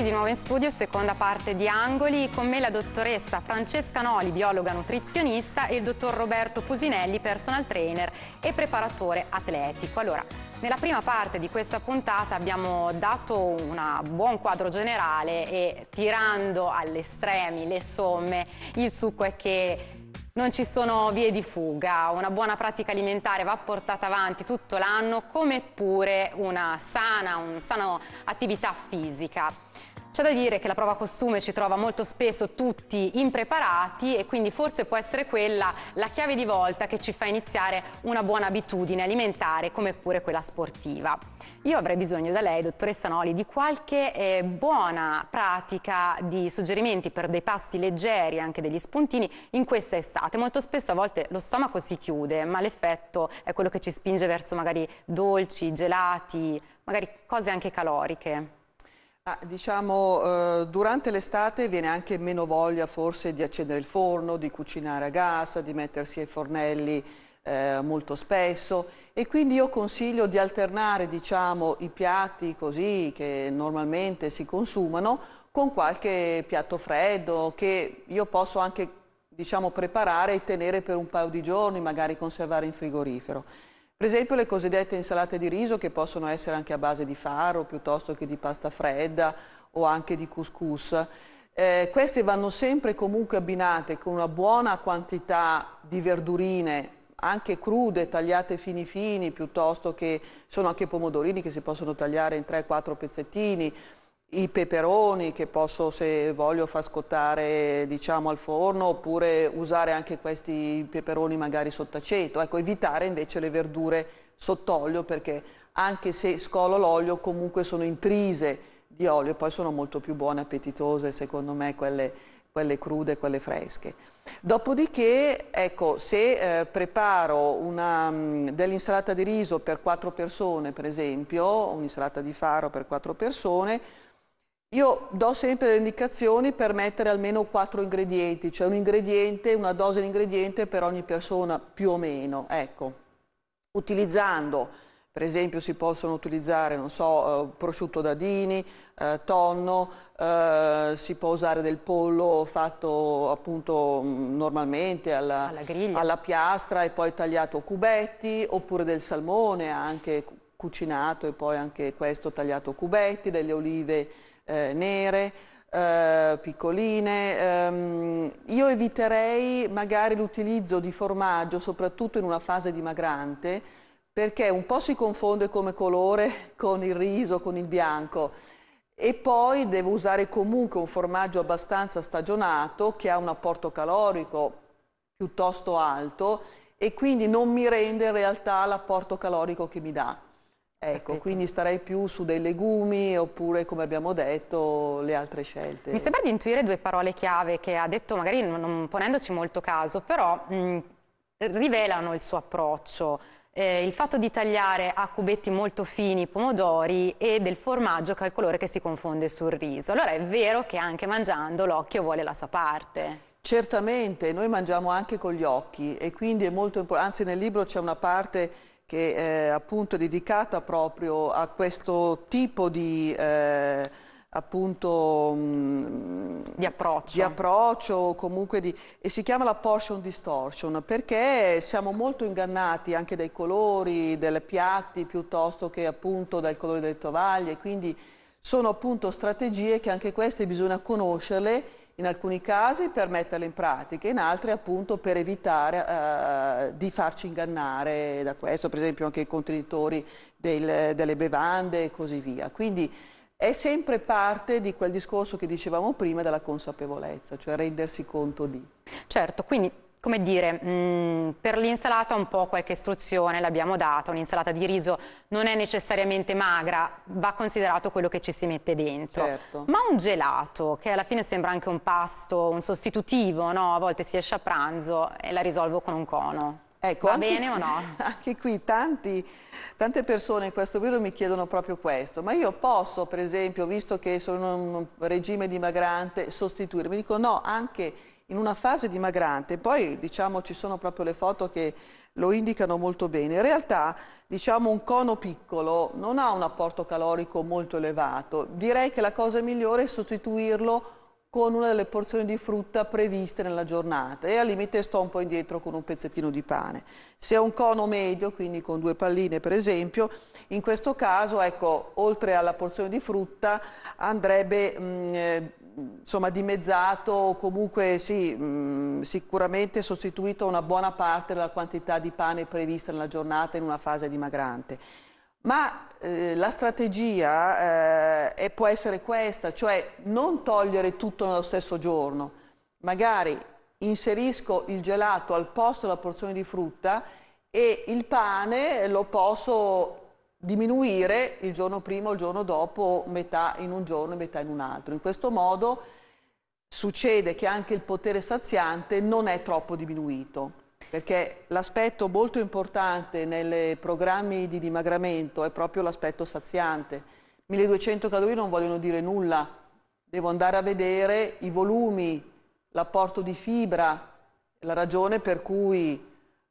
amici di nuovo in studio, seconda parte di Angoli, con me la dottoressa Francesca Noli, biologa nutrizionista e il dottor Roberto Pusinelli, personal trainer e preparatore atletico. Allora, nella prima parte di questa puntata abbiamo dato un buon quadro generale e tirando alle estremi le somme, il succo è che non ci sono vie di fuga, una buona pratica alimentare va portata avanti tutto l'anno come pure una sana, un attività fisica. C'è da dire che la prova costume ci trova molto spesso tutti impreparati e quindi forse può essere quella la chiave di volta che ci fa iniziare una buona abitudine alimentare come pure quella sportiva. Io avrei bisogno da lei, dottoressa Noli, di qualche eh, buona pratica di suggerimenti per dei pasti leggeri, anche degli spuntini, in questa estate. Molto spesso a volte lo stomaco si chiude, ma l'effetto è quello che ci spinge verso magari dolci, gelati, magari cose anche caloriche. Ah, diciamo, eh, durante l'estate viene anche meno voglia forse di accendere il forno, di cucinare a gas, di mettersi ai fornelli eh, molto spesso e quindi io consiglio di alternare diciamo, i piatti così che normalmente si consumano con qualche piatto freddo che io posso anche diciamo, preparare e tenere per un paio di giorni, magari conservare in frigorifero. Per esempio le cosiddette insalate di riso che possono essere anche a base di faro piuttosto che di pasta fredda o anche di couscous. Eh, queste vanno sempre comunque abbinate con una buona quantità di verdurine anche crude, tagliate fini fini, piuttosto che sono anche pomodorini che si possono tagliare in 3-4 pezzettini, i peperoni che posso se voglio far scottare diciamo, al forno oppure usare anche questi peperoni magari sott'aceto, ecco evitare invece le verdure sott'olio perché anche se scolo l'olio comunque sono intrise di olio, poi sono molto più buone, appetitose secondo me quelle, quelle crude, quelle fresche. Dopodiché, ecco, se eh, preparo dell'insalata di riso per quattro persone, per esempio, un'insalata di faro per quattro persone, io do sempre le indicazioni per mettere almeno quattro ingredienti, cioè un ingrediente, una dose di ingrediente per ogni persona più o meno. Ecco, utilizzando, per esempio si possono utilizzare, non so, eh, prosciutto dadini, eh, tonno, eh, si può usare del pollo fatto appunto mm, normalmente alla, alla, alla piastra e poi tagliato a cubetti, oppure del salmone anche cucinato e poi anche questo tagliato a cubetti, delle olive eh, nere, eh, piccoline. Ehm, io eviterei magari l'utilizzo di formaggio, soprattutto in una fase dimagrante, perché un po' si confonde come colore con il riso, con il bianco. E poi devo usare comunque un formaggio abbastanza stagionato che ha un apporto calorico piuttosto alto e quindi non mi rende in realtà l'apporto calorico che mi dà. Ecco, quindi starei più su dei legumi oppure, come abbiamo detto, le altre scelte. Mi sembra di intuire due parole chiave che ha detto, magari non ponendoci molto caso, però mh, rivelano il suo approccio. Eh, il fatto di tagliare a cubetti molto fini i pomodori e del formaggio che ha il colore che si confonde sul riso. Allora è vero che anche mangiando l'occhio vuole la sua parte. Certamente, noi mangiamo anche con gli occhi e quindi è molto importante, anzi nel libro c'è una parte che eh, è appunto dedicata proprio a questo tipo di, eh, appunto, mm, di, approccio. di approccio, comunque di, e si chiama la portion distortion perché siamo molto ingannati anche dai colori delle piatti piuttosto che appunto dal colore delle tovaglie, quindi sono appunto strategie che anche queste bisogna conoscerle in alcuni casi per metterle in pratica, in altri appunto per evitare eh, di farci ingannare da questo, per esempio anche i contenitori del, delle bevande e così via. Quindi è sempre parte di quel discorso che dicevamo prima della consapevolezza, cioè rendersi conto di. Certo, quindi come dire, mh, mm, per l'insalata un po' qualche istruzione l'abbiamo data, un'insalata di riso non è necessariamente magra, va considerato quello che ci si mette dentro. Certo. Ma un gelato, che alla fine sembra anche un pasto, un sostitutivo, no? a volte si esce a pranzo e la risolvo con un cono. Ecco, Va anche, bene o no? Anche qui tanti, tante persone in questo periodo mi chiedono proprio questo, ma io posso per esempio, visto che sono in un regime dimagrante, sostituire? Mi dicono no, anche in una fase dimagrante, poi diciamo ci sono proprio le foto che lo indicano molto bene, in realtà diciamo un cono piccolo non ha un apporto calorico molto elevato, direi che la cosa migliore è sostituirlo con una delle porzioni di frutta previste nella giornata e al limite sto un po' indietro con un pezzettino di pane. Se è un cono medio, quindi con due palline per esempio, in questo caso ecco, oltre alla porzione di frutta andrebbe mh, mm, eh, insomma, dimezzato o comunque sì, mh, mm, sicuramente sostituito una buona parte della quantità di pane prevista nella giornata in una fase dimagrante. Ma eh, la strategia eh, può essere questa, cioè non togliere tutto nello stesso giorno, magari inserisco il gelato al posto della porzione di frutta e il pane lo posso diminuire il giorno prima o il giorno dopo, metà in un giorno e metà in un altro. In questo modo succede che anche il potere saziante non è troppo diminuito, perché l'aspetto molto importante nei programmi di dimagramento è proprio l'aspetto saziante. 1200 calorie non vogliono dire nulla, devo andare a vedere i volumi, l'apporto di fibra, la ragione per cui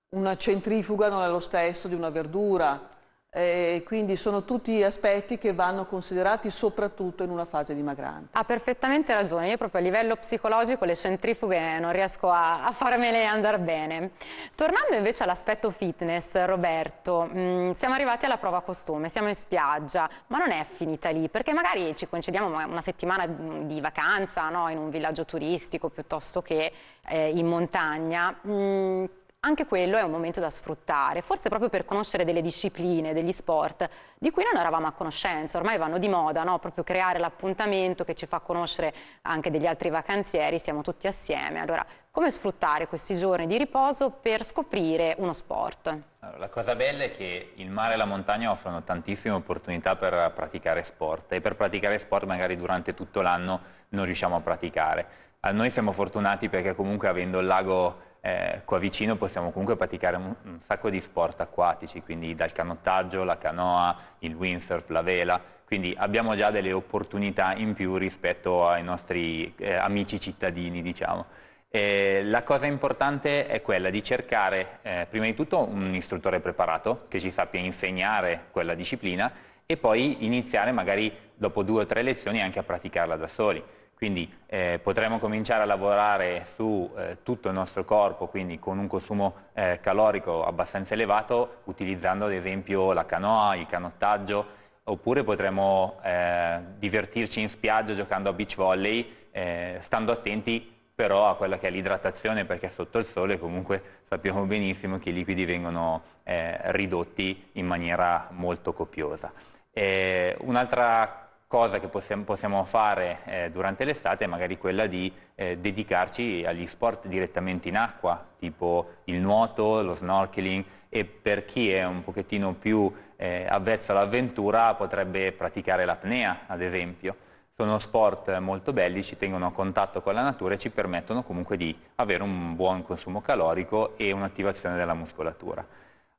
una centrifuga non è lo stesso di una verdura, eh, quindi sono tutti aspetti che vanno considerati soprattutto in una fase dimagrante. Ha perfettamente ragione, io proprio a livello psicologico le centrifughe eh, non riesco a, a farmele andare bene. Tornando invece all'aspetto fitness, Roberto, mh, mm, siamo arrivati alla prova costume, siamo in spiaggia, ma non è finita lì, perché magari ci concediamo una settimana mm, di vacanza no? in un villaggio turistico piuttosto che eh, in montagna. Mh, mm, anche quello è un momento da sfruttare, forse proprio per conoscere delle discipline, degli sport di cui non eravamo a conoscenza, ormai vanno di moda, no? proprio creare l'appuntamento che ci fa conoscere anche degli altri vacanzieri, siamo tutti assieme. Allora, come sfruttare questi giorni di riposo per scoprire uno sport? Allora, la cosa bella è che il mare e la montagna offrono tantissime opportunità per praticare sport e per praticare sport magari durante tutto l'anno non riusciamo a praticare. Noi siamo fortunati perché comunque avendo il lago eh, qua vicino possiamo comunque praticare un, un, sacco di sport acquatici, quindi dal canottaggio, la canoa, il windsurf, la vela, quindi abbiamo già delle opportunità in più rispetto ai nostri eh, amici cittadini, diciamo. E la cosa importante è quella di cercare eh, prima di tutto un istruttore preparato che ci sappia insegnare quella disciplina e poi iniziare magari dopo due o tre lezioni anche a praticarla da soli. Quindi eh, potremo cominciare a lavorare su eh, tutto il nostro corpo, quindi con un consumo eh, calorico abbastanza elevato, utilizzando ad esempio la canoa, il canottaggio, oppure potremo eh, divertirci in spiaggia giocando a beach volley, eh, stando attenti però a quella che è l'idratazione perché sotto il sole comunque sappiamo benissimo che i liquidi vengono eh, ridotti in maniera molto copiosa. Eh, un'altra cosa, cosa che possiamo, possiamo fare eh, durante l'estate è magari quella di eh, dedicarci agli sport direttamente in acqua, tipo il nuoto, lo snorkeling e per chi è un pochettino più eh, avvezzo all'avventura potrebbe praticare l'apnea, ad esempio. Sono sport molto belli, ci tengono a contatto con la natura e ci permettono comunque di avere un buon consumo calorico e un'attivazione della muscolatura.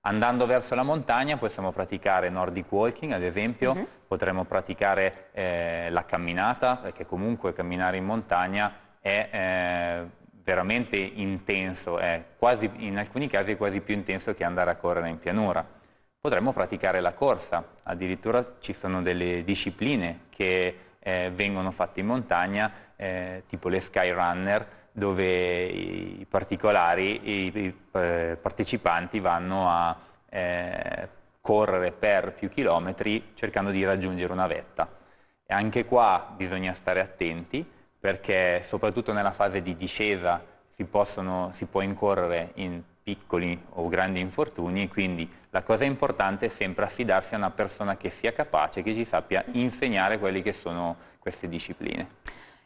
Andando verso la montagna possiamo praticare Nordic Walking, ad esempio, uh-huh. potremmo praticare eh, la camminata, perché comunque camminare in montagna è eh, veramente intenso, è quasi, in alcuni casi è quasi più intenso che andare a correre in pianura. Potremmo praticare la corsa, addirittura ci sono delle discipline che eh, vengono fatte in montagna, eh, tipo le skyrunner, dove i particolari, i, i eh, partecipanti vanno a eh, correre per più chilometri cercando di raggiungere una vetta. E anche qua bisogna stare attenti perché soprattutto nella fase di discesa si, possono, si può incorrere in piccoli o grandi infortuni, quindi la cosa importante è sempre affidarsi a una persona che sia capace, che ci sappia insegnare quelle che sono queste discipline.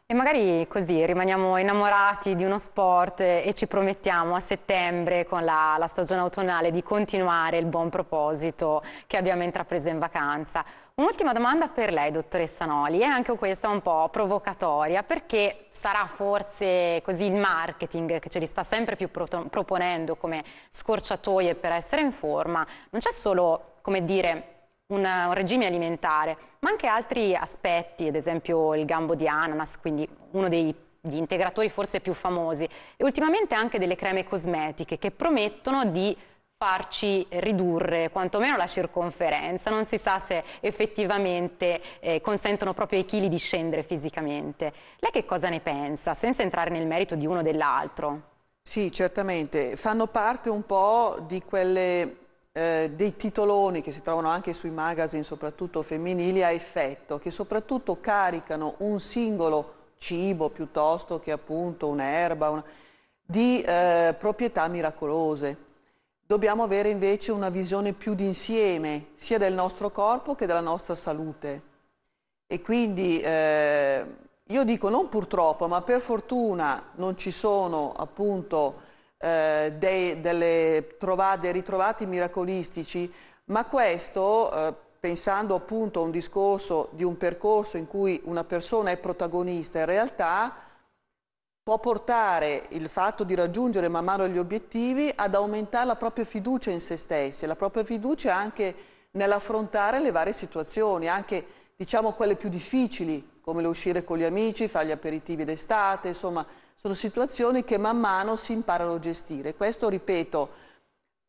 E magari così rimaniamo innamorati di uno sport e ci promettiamo a settembre con la, la, stagione autunnale di continuare il buon proposito che abbiamo intrapreso in vacanza. Un'ultima domanda per lei, dottoressa Noli, è anche questa un po' provocatoria, perché sarà forse così il marketing che ce li sta sempre più pro proponendo come scorciatoie per essere in forma, non c'è solo, come dire, un, regime alimentare, ma anche altri aspetti, ad esempio il gambo di ananas, quindi uno dei gli integratori forse più famosi e ultimamente anche delle creme cosmetiche che promettono di farci ridurre quantomeno la circonferenza, non si sa se effettivamente eh, consentono proprio ai chili di scendere fisicamente. Lei che cosa ne pensa, senza entrare nel merito di uno o dell'altro? Sì, certamente, fanno parte un po' di quelle eh, dei titoloni che si trovano anche sui magazine, soprattutto femminili, a effetto, che soprattutto caricano un singolo cibo piuttosto che appunto un'erba, una... di eh, proprietà miracolose. Dobbiamo avere invece una visione più d'insieme, sia del nostro corpo che della nostra salute. E quindi eh, io dico non purtroppo, ma per fortuna non ci sono appunto eh, dei, delle trovate, ritrovati miracolistici, ma questo, eh, pensando appunto a un discorso di un percorso in cui una persona è protagonista, in realtà può portare il fatto di raggiungere man mano gli obiettivi ad aumentare la propria fiducia in se stessi, la propria fiducia anche nell'affrontare le varie situazioni, anche diciamo quelle più difficili come lo uscire con gli amici, fare gli aperitivi d'estate, insomma sono situazioni che man mano si imparano a gestire. Questo, ripeto,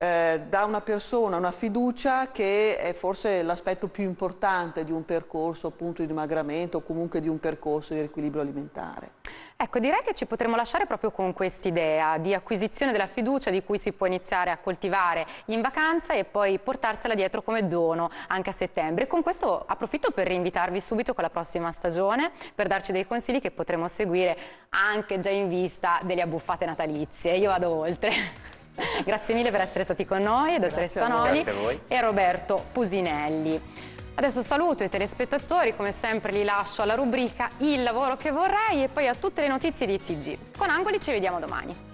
eh, dà una persona una fiducia che è forse l'aspetto più importante di un percorso appunto di dimagramento o comunque di un percorso di riequilibrio alimentare. Ecco, direi che ci potremmo lasciare proprio con quest'idea di acquisizione della fiducia di cui si può iniziare a coltivare in vacanza e poi portarsela dietro come dono anche a settembre. E con questo approfitto per rinvitarvi subito con la prossima stagione per darci dei consigli che potremo seguire anche già in vista delle abbuffate natalizie. Io vado oltre. Grazie mille per essere stati con noi, dottoressa Noli e Roberto Pusinelli. Adesso saluto i telespettatori, come sempre li lascio alla rubrica Il lavoro che vorrei e poi a tutte le notizie di TG. Con Angoli ci vediamo domani.